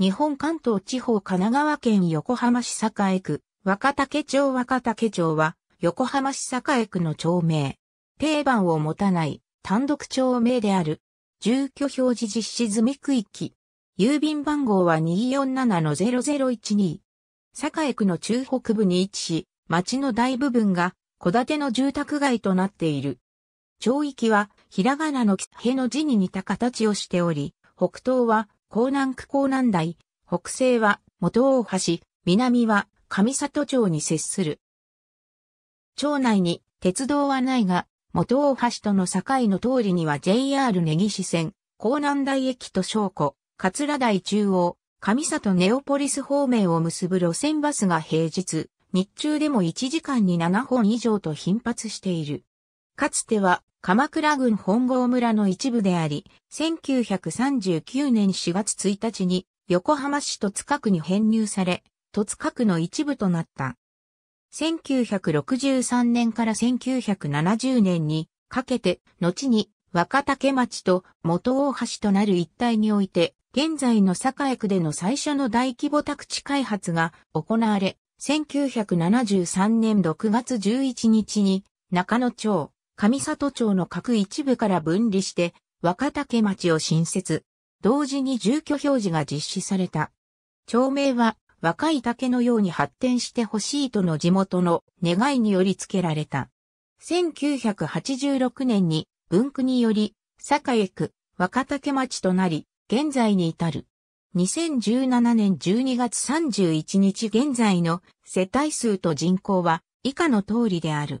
日本関東地方神奈川県横浜市栄区、若竹町若竹町は、横浜市栄区の町名。定番を持たない単独町名である。住居表示実施済み区域。郵便番号は247-0012。栄区の中北部に位置し、町の大部分が戸建ての住宅街となっている。町域は、ひらがなの木への字に似た形をしており、北東は江南区江南台、北西は元大橋、南は上里町に接する。町内に鉄道はないが、元大橋との境の通りには JR 根岸線、江南台駅と小湖、桂台中央、上里ネオポリス方面を結ぶ路線バスが平日、日中でも1時間に7本以上と頻発している。かつては鎌倉郡本郷村の一部であり、1939年4月1日に横浜市戸塚区に編入され、戸塚区の一部となった。1963年から1970年にかけて、後に若竹町と元大橋となる一帯において、現在の栄区での最初の大規模宅地開発が行われ、1973年6月11日に中野町、上里町の各一部から分離して、若竹町を新設。同時に住居表示が実施された。町名は若い竹のように発展してほしいとの地元の願いにより付けられた。1986年に文区により、栄区、若竹町となり、現在に至る。2017年12月31日現在の世帯数と人口は以下の通りである。